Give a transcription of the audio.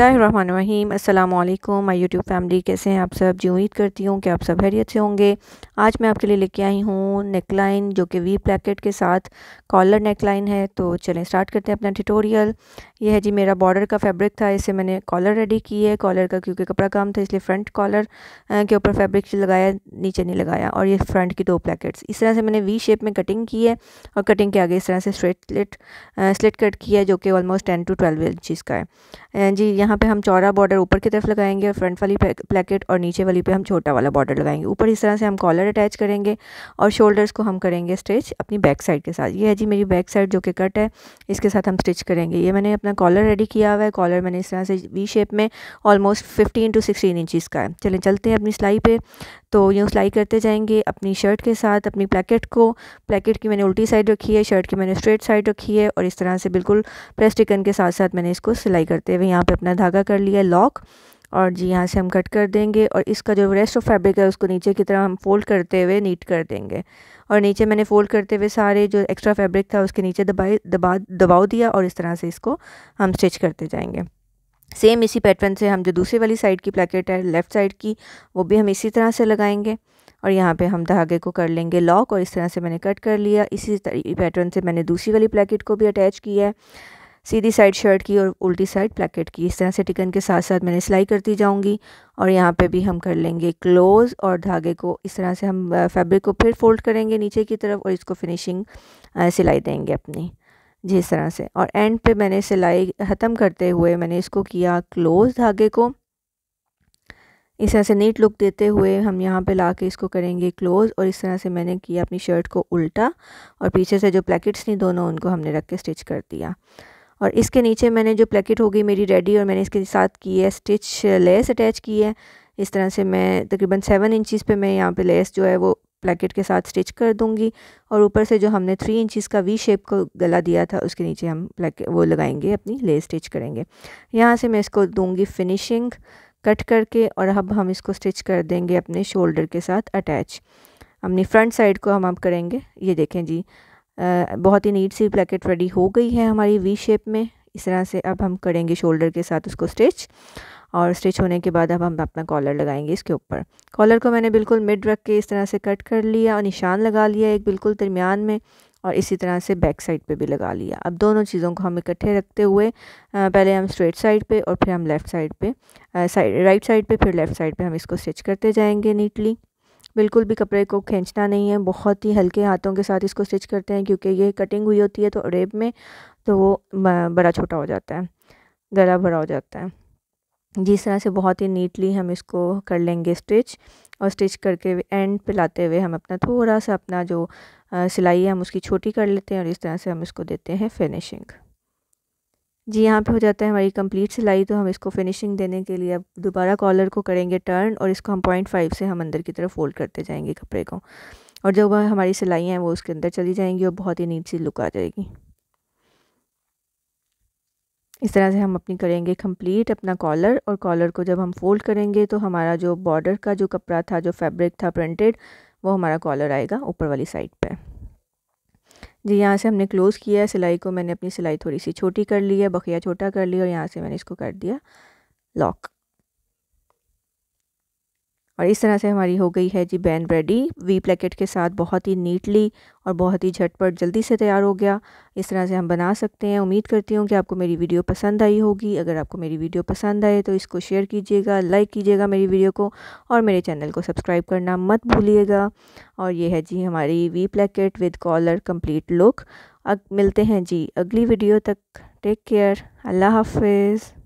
अस्सलाम वालेकुम my YouTube family कैसे हैं आप सब जी उम्मीद करती हूँ कि आप सब हैरियत से होंगे आज मैं आपके लिए लेके आई हूँ नेकलाइन जो कि वी प्लेकेट के साथ कॉलर नेकलाइन है तो चलें स्टार्ट करते हैं अपना ट्यूटोरियल यह है जी मेरा बॉर्डर का फैब्रिक था इसे मैंने कॉलर रेडी की है कॉलर का क्योंकि कपड़ा काम था इसलिए फ्रंट कॉलर के ऊपर फैब्रिक लगाया नीचे नहीं लगाया और ये फ्रंट की दो प्लेकेट्स इस तरह से मैंने वी शेप में कटिंग की है और कटिंग के आगे इस तरह से स्ट्रेट स्लिट स्लिट कट की है जो कि almost ten to twelve inches का है जी यहाँ यहाँ पे हम चौड़ा बॉर्डर ऊपर की तरफ लगाएंगे और फ्रंट वाली प्लेकेट और नीचे वाली पे हम छोटा वाला बॉर्डर लगाएंगे ऊपर इस तरह से हम कॉलर अटैच करेंगे और शोल्डर्स को हम करेंगे स्टिच अपनी बैक साइड के साथ ये है जी मेरी बैक साइड जो कि कट है इसके साथ हम स्टिच करेंगे ये मैंने अपना कॉलर रेडी किया हुआ है कॉलर मैंने इस तरह से वी शेप में almost fifteen to sixteen inches का है चलें चलते हैं अपनी सिलाई पर तो यूँ सिलाई करते जाएंगे अपनी शर्ट के साथ अपनी प्लेकेट को प्लेकेट की मैंने उल्टी साइड रखी है शर्ट की मैंने स्ट्रेट साइड रखी है और इस तरह से बिल्कुल प्रेस्टिकन के साथ साथ मैंने इसको सिलाई करते हुए यहाँ पर अपना अपना धागा कर लिया लॉक और जी यहाँ से हम कट कर देंगे और इसका जो रेस्ट ऑफ फैब्रिक है उसको नीचे की तरह हम फोल्ड करते हुए नीट कर देंगे और नीचे मैंने फ़ोल्ड करते हुए सारे जो एक्स्ट्रा फैब्रिक था उसके नीचे दबाए दबा दबाव दिया और इस तरह से इसको हम स्टिच करते जाएंगे सेम इसी पैटर्न से हम जो दूसरी वाली साइड की प्लेकेट है लेफ़्ट साइड की वो भी हम इसी तरह से लगाएंगे और यहाँ पे हम धागे को कर लेंगे लॉक और इस तरह से मैंने कट कर लिया इसी पैटर्न से मैंने दूसरी वाली प्लेकेट को भी अटैच किया है सीधी साइड शर्ट की और उल्टी साइड प्लेकेट की इस तरह से टिकन के साथ साथ मैंने सिलाई करती जाऊंगी और यहाँ पे भी हम कर लेंगे क्लोज़ और धागे को इस तरह से हम फैब्रिक को फिर फोल्ड करेंगे नीचे की तरफ और इसको फिनिशिंग सिलाई देंगे अपनी जिस तरह से और एंड पे मैंने सिलाई ख़त्म करते हुए मैंने इसको किया क्लोज़ धागे को इस तरह से नीट लुक देते हुए हम यहाँ पे ला के इसको करेंगे क्लोज़ और इस तरह से मैंने किया अपनी शर्ट को उल्टा और पीछे से जो प्लेकेट्स थी दोनों उनको हमने रख के स्टिच कर दिया और इसके नीचे मैंने जो प्लेकेट हो गई मेरी रेडी और मैंने इसके साथ की है स्टिच लेस अटैच की है इस तरह से मैं तकरीबन सेवन इंचज़ पे मैं यहाँ पे लेस जो है वो प्लेकेट के साथ स्टिच कर दूँगी और ऊपर से जो हमने थ्री इंचज़ का वी शेप को गला दिया था उसके नीचे हम प्लेकेट वो लगाएंगे अपनी लेस स्टिच करेंगे यहाँ से मैं इसको दूँगी फिनिशिंग कट करके और अब हम इसको स्टिच कर देंगे अपने शोल्डर के साथ अटैच अपनी फ्रंट साइड को हम अब करेंगे ये देखें जी बहुत ही नीट सी ब्लैकेट रेडी हो गई है हमारी वी शेप में इस तरह से अब हम करेंगे शोल्डर के साथ उसको स्टिच और स्टिच होने के बाद अब हम अपना कॉलर लगाएंगे इसके ऊपर कॉलर को मैंने बिल्कुल मिड रख के इस तरह से कट कर लिया और निशान लगा लिया एक बिल्कुल दरमियान में और इसी तरह से बैक साइड पे भी लगा लिया अब दोनों चीज़ों को हम इकट्ठे रखते हुए पहले हम स्ट्रेट साइड पे और फिर हम लेफ़्ट साइड पे साइड राइट साइड पे फिर लेफ़्ट साइड पे हम इसको स्टिच करते जाएंगे नीटली बिल्कुल भी कपड़े को खींचना नहीं है बहुत ही हल्के हाथों के साथ इसको स्टिच करते हैं क्योंकि ये कटिंग हुई होती है तो रेप में तो वो बड़ा छोटा हो जाता है गला भरा हो जाता है जिस तरह से बहुत ही नीटली हम इसको कर लेंगे स्टिच और स्टिच करके एंड पे लाते हुए हम अपना थोड़ा सा अपना जो सिलाई है हम उसकी छोटी कर लेते हैं और इस तरह से हम इसको देते हैं फिनिशिंग जी यहाँ पे हो जाता है हमारी कंप्लीट सिलाई तो हम इसको फिनिशिंग देने के लिए अब दोबारा कॉलर को करेंगे टर्न और इसको हम पॉइंट फाइव से हम अंदर की तरफ फोल्ड करते जाएंगे कपड़े को और जब वह हमारी सिलाइयाँ हैं वो उसके अंदर चली जाएंगी और बहुत ही नीट सी लुक आ जाएगी इस तरह से हम अपनी करेंगे कंप्लीट अपना कॉलर और कॉलर को जब हम फोल्ड करेंगे तो हमारा जो बॉर्डर का जो कपड़ा था जो फैब्रिक था प्रिंटेड वो हमारा कॉलर आएगा ऊपर वाली साइड पर जी यहाँ से हमने क्लोज़ किया है सिलाई को मैंने अपनी सिलाई थोड़ी सी छोटी कर ली है बखिया छोटा कर लिया और यहाँ से मैंने इसको कर दिया लॉक और इस तरह से हमारी हो गई है जी बैन ब्रेडी वी प्लेकेट के साथ बहुत ही नीटली और बहुत ही झटपट जल्दी से तैयार हो गया इस तरह से हम बना सकते हैं उम्मीद करती हूँ कि आपको मेरी वीडियो पसंद आई होगी अगर आपको मेरी वीडियो पसंद आए तो इसको शेयर कीजिएगा लाइक कीजिएगा मेरी वीडियो को और मेरे चैनल को सब्सक्राइब करना मत भूलिएगा और ये है जी हमारी V placket with collar complete look अब मिलते हैं जी अगली वीडियो तक टेक केयर अल्लाह हाफिज़